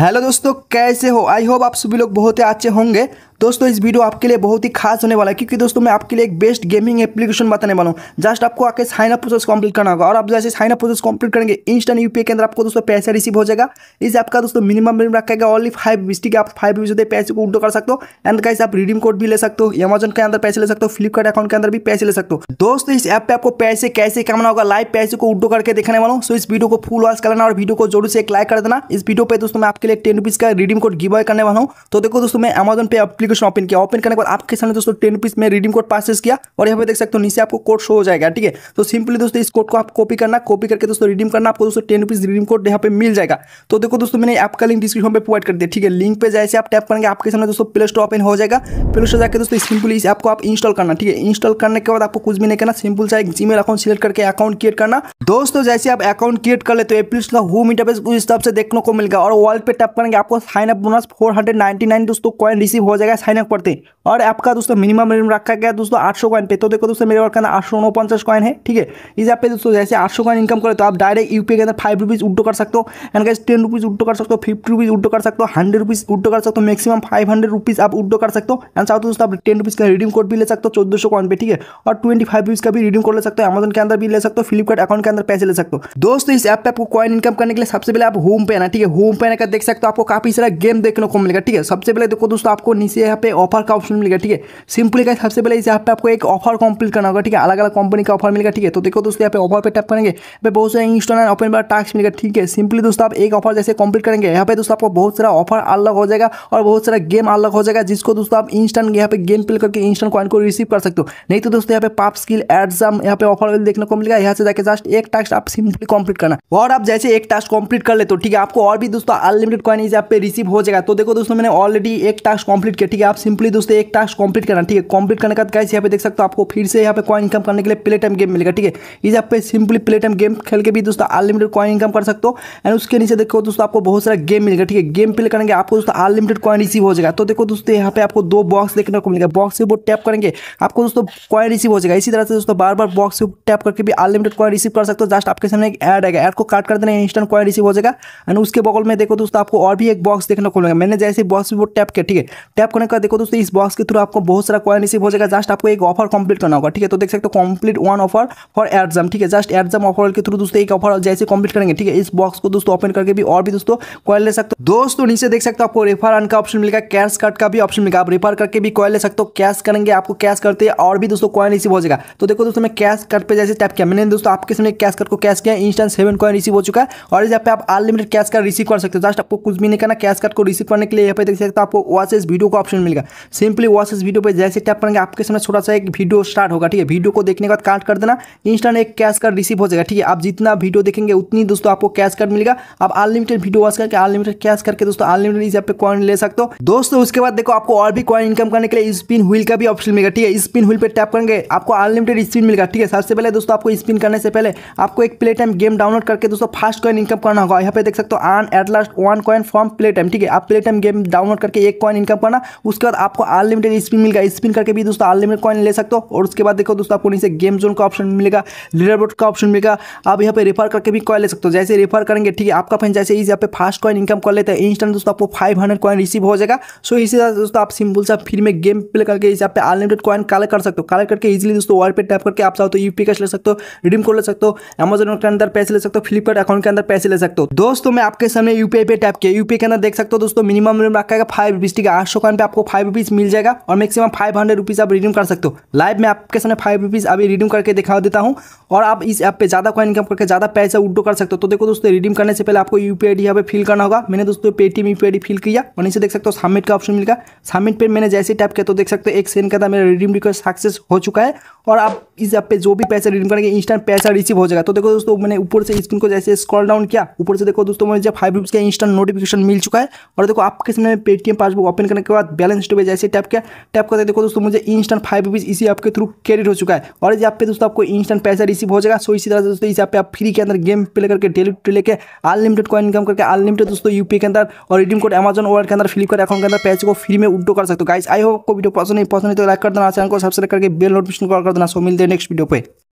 hello दोस्तों कैसे हो आई होप आप सभी लोग बहुत ही अच्छे होंगे दोस्तों इस वीडियो आपके लिए बहुत ही खास होने वाला है क्योंकि दोस्तों मैं आपके लिए एक बेस्ट गेमिंग एप्लीकेशन बताने वाला हूँ जस्ट आपको आके साइन अप प्रोसेस कंप्लीट करना होगा और आप जैसे साइन अप प्रोसेस कंप्लीट करेंगे इंस्टेंट यूपीआई के अंदर आपको दोस्तों पैसा रिसीव हो जाएगा इस आपका दोस्तों मिनिमम मिनिमम रखेगा ऑनली फाइव बीस ठीक है आप फाइव बीस होते पैसे को उल्टो कर सकते हो एंड कैसे आप रिडीम कोड भी ले सकते हो अमेजन के अंदर पैसे ले सकते हो फ्लिपकार्ट अकाउंट के अंदर भी पैसे ले सकते हो दोस्तों इस ऐप पर आपको पैसे कैसे कमाना होगा लाइव पैसे को उल्टो करके देखने वाला सो इस वीडियो को फुल वॉच करना और वीडियो को जोर से एक लाइक कर देना इस वीडियो पर दोस्तों मैं आपके लिए टेन रुपीज का रिडीम कोड गिव करने वाला हूँ तो देखो दोस्तों मैं अमेजन पे एप्लीकेशन ओपन किया ओपन करने के बाद आपके सामने दोस्तों टेन रुपीज में रिडीम कोड पासिस किया और यहाँ पे देख सकते हो नीचे आपको कोड शो हो जाएगा ठीक है तो सिंपली दोस्तों इस कोड को आप कॉपी करना कॉपी करके दोस्तों रिडीम करना आपको दोस्तों टेन रुपीज रिडीम कोड यहाँ पे मिल जाएगा तो देखो दोस्तों मैंने आपका लिंक डिस्क्रिप्शन पर प्रोवाइड कर दिया ठीक है लिंक पे जैसे आप टैप करेंगे आपके सामने दोस्तों प्ले स्टोर ओपन हो जाएगा प्ले स्टोर जाकर दोस्तों सिंपली इस आपको आप इंस्टॉल करना ठीक है इंस्टॉल करने के बाद आपको कुछ भी नहीं करना सिंपल सा एक जीमेल अकाउंट सिलेक्ट करके अकाउंट क्रिएट करना दोस्तों जैसे आप अकाउंट क्रिएट कर ले तो एप्लीस का होम इंटरफेस उस हिसाब से देखने को मिलेगा और वॉल पे टैप करेंगे आपको sign up bonus four hundred ninety nine दोस्तों कॉइन रिसीव हो जाएगा साइन अप करते हैं और आपका दोस्तों मिनिमम रेम रखा गया दोस्तों आठ सौ कॉइन पे तो देखो दोस्तों मेरे और कहना आठ सौ उनपचास कॉइन है ठीक है इस ऐप पे दोस्तों जैसे आठ सौ कॉइन इनकम करे तो आप डायरेक्ट यूपीआई के अंदर फाइव रुपीज़ उल्टो कर सकते हो एंड गाइस टेन रुपीज़ उल्टो कर सकते हो फिफ्टी रुपीज़ उल्टो कर सकते हो हंड्रेड रुपीज़ उल्टो कर सकते हो मैक्सिमम फाइव हंड्रेड रुपीज़ आप उल्टो कर सकते हो एंड साथ दोस्तों आप टेन रुपीज़ का रिडीम कोड भी ले सकते हो चौदह सौ कॉइन पे ठीक है और ट्वेंटी फाइव रुपीज़ का भी रिडीम कोड ले सकते हो अमेजन के अंदर भी ले सकते हो फ्लिपकार्ट अकाउंट के अंदर पैसे ले सकते हो दोस्तों इस ऐप पे आपको कॉइन इनकम करने के लिए सबसे पहले आप होम पे आना ठीक है होम पे आना देख सकते हो आपको काफी सारा गेम देखने को मिलेगा ठीक है सबसे पहले देखो दोस्तों आपको नीचे यहाँ पे ऑफर का ऑप्शन मिलेगा ठीक है सिंपली का सबसे पहले यहाँ पे आपको एक ऑफर कंप्लीट करना होगा ठीक है अलग अलग कंपनी का ऑफर मिलेगा ठीक है तो देखो दोस्तों यहाँ पे ऑफर पे टैप करेंगे पे बहुत सारे इंस्टॉल एंड ओपन बार टास्क मिलेगा ठीक है सिंपली दोस्तों आप एक ऑफर जैसे कंप्लीट करेंगे यहाँ पे दोस्तों आपको बहुत सारा ऑफर अलग हो जाएगा और बहुत सारा गेम अलग हो जाएगा जिसको दोस्तों आप इंस्टेंट यहाँ पे गेम प्ले करके इंस्टेंट कॉइन को रिसीव कर सकते हो नहीं तो दोस्तों यहाँ पे पाप स्किल एडजाम यहाँ पे ऑफर देखने को मिलेगा यहाँ से जाकर जस्ट एक टास्क आप सिंपली कंप्लीट करना और आप जैसे एक टास्क कंप्लीट कर ले तो ठीक है आपको और भी दोस्तों अनलिमिटेड कॉइन यहाँ पे रिसीव हो जाएगा तो देखो दोस्तों मैंने ऑलरेडी एक टास्क कंप्लीट किया ठीक है आप सिंपली दोस्तों एक टास्क कंप्लीट करना ठीक है कंप्लीट करने का कैसे यहाँ पे देख सकते हो आपको फिर से यहाँ पे कॉइन इनकम करने के लिए प्ले टाइम गेम मिलेगा ठीक है इस आप सिंपली प्ले टाइम गेम खेल के भी दोस्तों अनलिमिटेड कॉइन इनकम कर सकते हो एंड उसके नीचे देखो दोस्तों आपको बहुत सारा गेम मिलेगा ठीक है गेम प्ले करेंगे आपको दोस्तों अनलिमिटेड कॉइन रिसीव हो जाएगा तो देखो दोस्तों यहाँ पे आपको दो बॉक्स देखने को मिलेगा बॉक्स से वो टैप करेंगे आपको दोस्तों कॉइन रिसीव हो जाएगा इसी तरह से दोस्तों बार बार बॉक्स से टैप करके भी अनलिमिटेड कॉइन रिसीव कर सकते हो जस्ट आपके सामने एक ऐड आएगा ऐड को काट कर देना इंस्टेंट कॉइन रिसीव हो जाएगा एंड उसके बगल में देखो दोस्तों आपको और भी एक बॉक्स देखने को मिलेगा मैंने जैसे बॉक्स से वो टैप किया ठीक है टैप करने का देखो दोस्तों इस बॉक्स के थ्रू आपको बहुत सारा कॉइन रिसीव हो जाएगा जस्ट आपको एक ऑफर कंप्लीट करना होगा ठीक है तो देख सकते हो complete one offer for AdGem ठीक है जस्ट एडजम ऑफर के थ्रू दोस्तों एक ऑफर जैसे कंप्लीट करेंगे ठीक है इस बॉक्स को दोस्तों ओपन करके भी और भी दोस्तों कॉइन ले सकते हो दोस्तों नीचे देख सकते हो आपको रेफर का ऑप्शन मिलेगा कैश कार्ड का भी ऑप्शन मिलेगा आप रेफर करके भी कॉइन ले सकते हो कैश करेंगे आपको कैश करते हैं और भी दोस्तों कॉइन रिसीव हो जाएगा तो देखो दोस्तों मैं कैश कार्ड पर जैसे टैप किया मैंने दोस्तों आपके सामने कैश कार्ड को कैश किया इंस्टेंट सेवन कॉइन रिसीव हो चुका है और यहाँ पे आप अनलिमिटेड कैश कार्ड रिसीव कर सकते हो जस्ट आपको कुछ भी नहीं करना कैश कार्ड को रिसीव करने के लिए यहाँ पे देख सकते हो आपको वॉचेस वीडियो को ऑप्शन मिलेगा सिंपली वॉच इस वीडियो पर जैसे टैप करेंगे आपके सामने छोटा सा एक वीडियो स्टार्ट होगा ठीक है वीडियो को देखने के बाद कार्ड कर देना इंस्टेंट एक कैश कार्ड रिसीव हो जाएगा ठीक है आप जितना वीडियो देखेंगे उतनी दोस्तों आपको कैश कार्ड मिलेगा आप अनलिमिटेड वीडियो वॉच करके अनलिमिटेड कैश करके दोस्तों अनलिमिटेड इस पे कॉइन ले सकते हो दोस्तों उसके बाद देखो आपको और भी कॉइन इनकम करने के लिए स्पिन व्हील का भी ऑप्शन मिलेगा ठीक है स्पिन व्हील पर टैप करेंगे आपको अनलिमिटेड स्पिन मिलेगा ठीक है सबसे पहले दोस्तों आपको स्पिन करने से पहले आपको एक प्ले टाइम गेम डाउनलोड करके दोस्तों फास्ट कॉइन इनकम करना होगा यहाँ पे देख सकते हो earn at last one coin from play time ठीक है आप प्ले टाइम गेम डाउनलोड करके एक कॉइन इनकम करना उसके बाद आपको अनलिमिटेड स्पिन मिलेगा स्पिन करके भी दोस्तों अनलिमिटेड कॉइन ले सकते हो और उसके बाद देखो दोस्तों आपको नीचे गेम जोन का ऑप्शन मिलेगा लीडर बोर्ड का ऑप्शन मिलेगा आप यहाँ पे रेफर करके भी कॉइन ले सकते हो जैसे रेफर करेंगे ठीक है आपका फ्रेंड जैसे इस यहाँ पे फास्ट कॉइन इनकम कर लेते हैं इंस्टेंट दोस्तों आपको फाइव हंड्रेड कॉइन रिसीव हो जाएगा सो इसी तरह दोस्तों आप सिंपल सा फ्री में गेम प्ले करके इस यहाँ पे अनलिमिटेड कॉइन कलेक्ट कर सकते हो कलेक्ट करके इजिली दोस्तों वॉल पे टैप करके आप चाहो तो यू e कैश ले सकते हो रिडीम कोड ले सकते हो अमेजोन के अंदर पैसे ले सकते हो फ्लिपकार्ट अकाउंट के अंदर पैसे ले सकते हो दोस्तों मैं आपके सामने यूपीआई पे टैप किया यूपीआई के अंदर देख सकते हो दोस्तों मिनिमम रखा है फाइव बीस ठीक है आठ सौ कॉइन पे आपको फाइव रुपीज़ मिल जाएगा और मैक्सिमम फाइव हंड्रेड रुपीज़ आप रिडीम कर सकते हो लाइव में आपके सामने फाइव रुपीज़ अभी रिडीम करके दिखा देता हूँ और आप इस ऐप पर ज़्यादा कॉइन इनकम करके ज़्यादा पैसा उड्डो कर सकते हो तो देखो दोस्तों रिडीम करने से पहले आपको यू पी यहाँ पे फिल करना होगा मैंने दोस्तों पेटीएम यू पी फिल किया और नीचे देख सकते हो सबमिट का ऑप्शन मिलेगा सबमिट पर मैंने जैसे टैप किया तो देख सकते हो एक सेकंड का मेरा रिडीम रिक्वेस्ट सक्सेस हो चुका है और आप इस ऐप पे जो भी पैसा रिडीम करेंगे इंस्टेंट पैसा रिसीव हो जाएगा तो देखो दोस्तों मैंने ऊपर से स्क्रीन को जैसे स्क्रॉल डाउन किया ऊपर से देखो दोस्तों मुझे फाइव रुपीज़ का इंस्टेंट नोटिफिकेशन मिल चुका है और देखो आपके सामने पेटीएम पासबुक ओपन करने के बाद बैलेंस टू पे जैसे टैप किया टैप करते देखो दोस्तों मुझे इंस्टेंट फाइव रुपीज़ इसी आपके थ्रू क्रेडिट हो चुका है और इस ऐप पे दोस्तों आपको इंस्टेंट पैसा रिसीव हो जाएगा सो इसी तरह से दोस्तों इस ऐप पे आप फ्री के अंदर गेम प्ले करके डेली टू लेकर अनलिमिटेड कॉइन इनकम करके अनलिमिटेड दोस्तों यूपी के अंदर और रिडीम कोड अमेजन वर्ड के अंदर फ्लिपकार्ट अकाउंट के अंदर पैसे को फ्री में उड्डो कर सकते हो गाइस आई होप को वीडियो पसंद नहीं पसंद है तो लाइक कर देना चैनल को सब्सक्राइब करके बेल नोटिफिकेशन कॉल कर देना सो मिलते हैं नेक्स्ट वीडियो पे